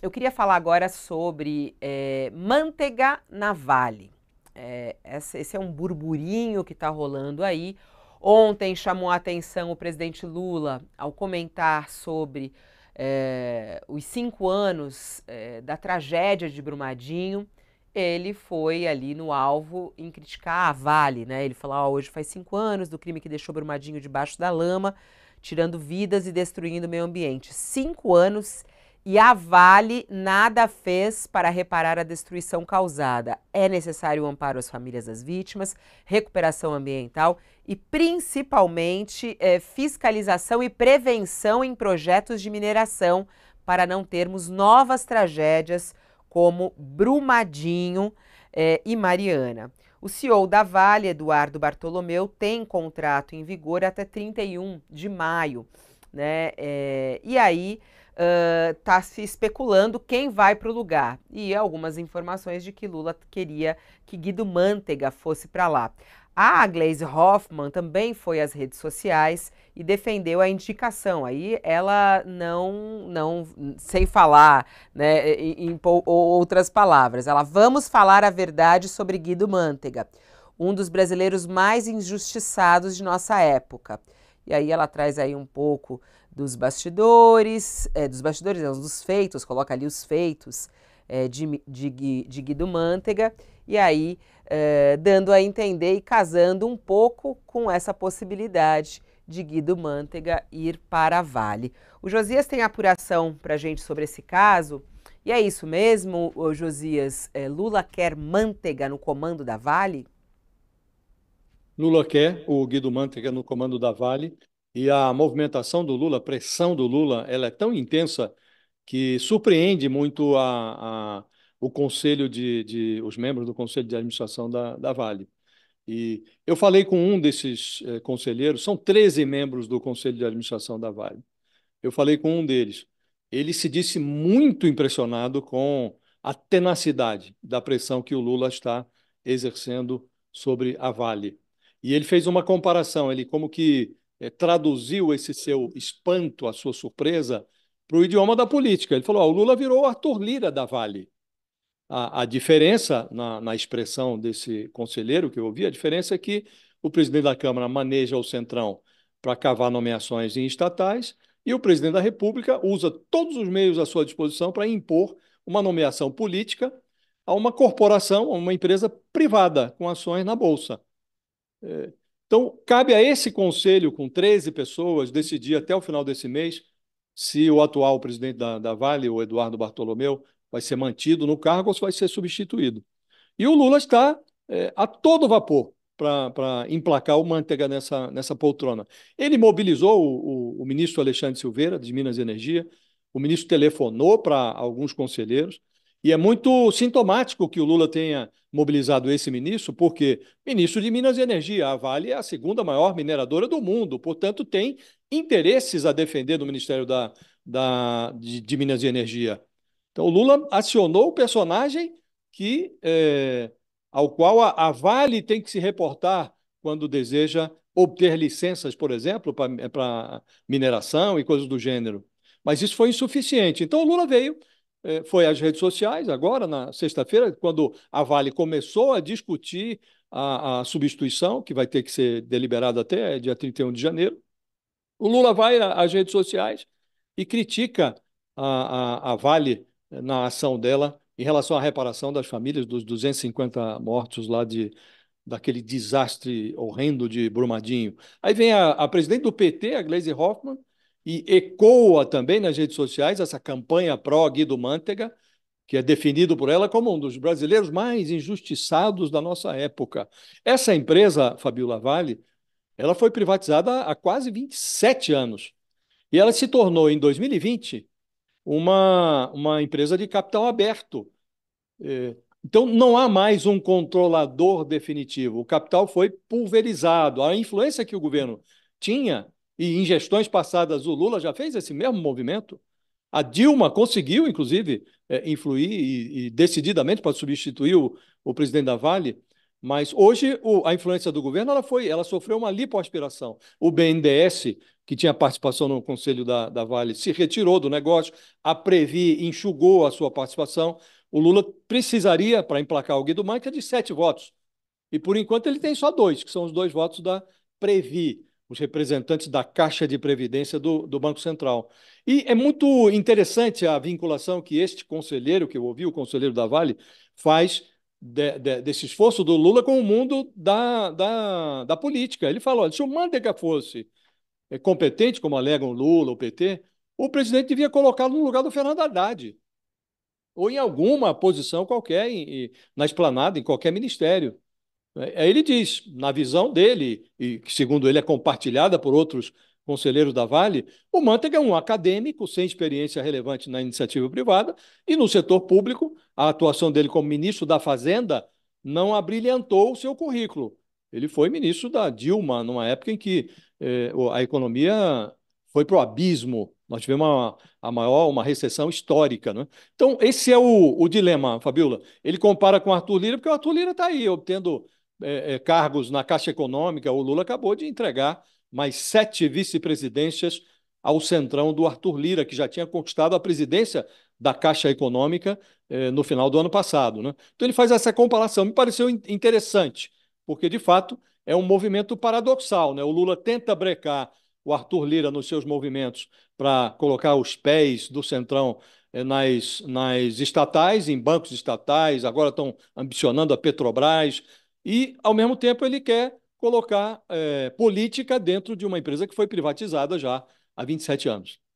eu queria falar agora sobre é, manteiga na Vale. É, esse é um burburinho que está rolando aí. Ontem chamou a atenção o presidente Lula ao comentar sobre é, os cinco anos é, da tragédia de Brumadinho. Ele foi ali no alvo em criticar a Vale, né? Ele falou: oh, hoje faz cinco anos do crime que deixou Brumadinho debaixo da lama, tirando vidas e destruindo o meio ambiente. Cinco anos e a Vale nada fez para reparar a destruição causada. É necessário o amparo às famílias das vítimas, recuperação ambiental e, principalmente, é, fiscalização e prevenção em projetos de mineração para não termos novas tragédias como Brumadinho é, e Mariana. O CEO da Vale, Eduardo Bartolomeu, tem contrato em vigor até 31 de maio. Né? É, e aí está uh, se especulando quem vai para o lugar. E algumas informações de que Lula queria que Guido Mantega fosse para lá. A Glaze Hoffman também foi às redes sociais e defendeu a indicação. Aí ela não, não sem falar né, em, em outras palavras, ela vamos falar a verdade sobre Guido Mantega, um dos brasileiros mais injustiçados de nossa época. E aí ela traz aí um pouco dos bastidores, é, dos bastidores, não, dos feitos, coloca ali os feitos é, de, de, de, Guido Mantega, e aí é, dando a entender e casando um pouco com essa possibilidade de Guido Mantega ir para a Vale. O Josias tem apuração para gente sobre esse caso, e é isso mesmo, Josias? É, Lula quer Mantega no comando da Vale? Lula quer o Guido Mantega no comando da Vale e a movimentação do Lula, a pressão do Lula, ela é tão intensa que surpreende muito a, a, o conselho de, de, os membros do conselho de administração da, da Vale. E eu falei com um desses eh, conselheiros, são 13 membros do conselho de administração da Vale. Eu falei com um deles. Ele se disse muito impressionado com a tenacidade da pressão que o Lula está exercendo sobre a Vale. E ele fez uma comparação, ele como que é, traduziu esse seu espanto, a sua surpresa, para o idioma da política. Ele falou: ah, o Lula virou o Arthur Lira da Vale. A, a diferença na, na, expressão desse conselheiro que eu ouvi, a diferença é que o presidente da Câmara maneja o centrão para cavar nomeações em estatais e o presidente da República usa todos os meios à sua disposição para impor uma nomeação política a uma corporação, a uma empresa privada com ações na Bolsa. É, então, cabe a esse conselho, com 13 pessoas, decidir até o final desse mês se o atual presidente da, da Vale, o Eduardo Bartolomeu, vai ser mantido no cargo ou se vai ser substituído. E o Lula está é, a todo vapor para emplacar o Manteiga nessa, nessa poltrona. Ele mobilizou o, o, o, ministro Alexandre Silveira, de Minas e Energia, o ministro telefonou para alguns conselheiros, e é muito sintomático que o Lula tenha mobilizado esse ministro, porque ministro de Minas e Energia, a Vale é a segunda maior mineradora do mundo, portanto, tem interesses a defender no Ministério da, da, de, de, Minas e Energia. Então, o Lula acionou o personagem que é, ao qual a, a Vale tem que se reportar quando deseja obter licenças, por exemplo, para é mineração e coisas do gênero. Mas isso foi insuficiente. Então, o Lula veio é, foi às redes sociais, agora, na sexta-feira, quando a Vale começou a discutir a, a, substituição, que vai ter que ser deliberada até é, dia 31 de janeiro. O Lula vai às redes sociais e critica a, a, a Vale é, na ação dela em relação à reparação das famílias dos 250 mortos lá de, daquele desastre horrendo de Brumadinho. Aí vem a, a presidente do PT, a Gleisi Hoffmann, e ecoa também nas redes sociais essa campanha pró Guido Mantega, que é definido por ela como um dos brasileiros mais injustiçados da nossa época. Essa empresa, Fabiola Vale, ela foi privatizada há quase 27 anos. E ela se tornou, em 2020, uma, uma empresa de capital aberto. É, então, não há mais um controlador definitivo. O capital foi pulverizado. A influência que o governo tinha e em gestões passadas o Lula já fez esse mesmo movimento. A Dilma conseguiu, inclusive, é, influir e, e decididamente para substituir o, o, presidente da Vale, mas hoje o, a influência do governo ela foi, ela sofreu uma lipoaspiração. O BNDES, que tinha participação no conselho da, da Vale, se retirou do negócio, a Previ enxugou a sua participação. O Lula precisaria, para emplacar o Guido Manca, de sete votos. E por enquanto ele tem só dois, que são os dois votos da Previ os representantes da Caixa de Previdência do, do, Banco Central. E é muito interessante a vinculação que este conselheiro, que eu ouvi, o conselheiro da Vale, faz de, de, desse esforço do Lula com o mundo da, da, da política. Ele falou: se o Mandetta fosse é, competente, como alegam Lula, o PT, o presidente devia colocá-lo no lugar do Fernando Haddad, ou em alguma posição qualquer, em, em, na esplanada, em qualquer ministério. Aí ele diz, na visão dele, e que segundo ele é compartilhada por outros conselheiros da Vale, o Mantega é um acadêmico sem experiência relevante na iniciativa privada e no setor público, a atuação dele como ministro da Fazenda não abrilhantou o seu currículo. Ele foi ministro da Dilma, numa época em que eh, a economia foi para o abismo. Nós tivemos uma, a maior, uma recessão histórica. Né? Então, esse é o, o dilema, Fabiola. Ele compara com o Arthur Lira, porque o Arthur Lira está aí, obtendo é, é, cargos na Caixa Econômica, o Lula acabou de entregar mais sete vice-presidências ao centrão do Arthur Lira, que já tinha conquistado a presidência da Caixa Econômica é, no final do ano passado. Né? Então ele faz essa comparação. Me pareceu in interessante, porque de fato é um movimento paradoxal. Né? O Lula tenta brecar o Arthur Lira nos seus movimentos para colocar os pés do centrão é, nas, nas estatais, em bancos estatais, agora estão ambicionando a Petrobras, e, ao mesmo tempo, ele quer colocar é, política dentro de uma empresa que foi privatizada já há 27 anos.